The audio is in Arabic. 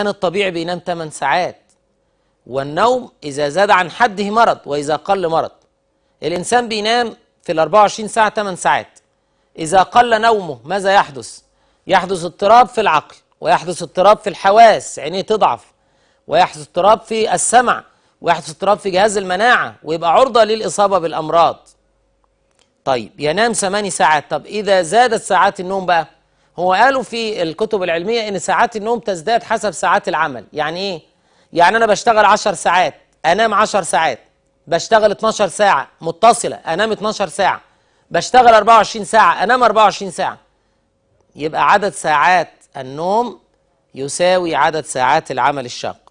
الإنسان الطبيعي بينام 8 ساعات والنوم إذا زاد عن حده مرض وإذا قل مرض الإنسان بينام في ال 24 ساعة 8 ساعات إذا قل نومه ماذا يحدث؟ يحدث اضطراب في العقل ويحدث اضطراب في الحواس عينيه تضعف ويحدث اضطراب في السمع ويحدث اضطراب في جهاز المناعة ويبقى عرضة للإصابة بالأمراض طيب ينام 8 ساعات طب إذا زادت ساعات النوم بقى هو قالوا في الكتب العلمية إن ساعات النوم تزداد حسب ساعات العمل يعني إيه؟ يعني أنا بشتغل 10 ساعات أنام 10 ساعات بشتغل 12 ساعة متصلة أنام 12 ساعة بشتغل 24 ساعة أنام 24 ساعة يبقى عدد ساعات النوم يساوي عدد ساعات العمل الشاق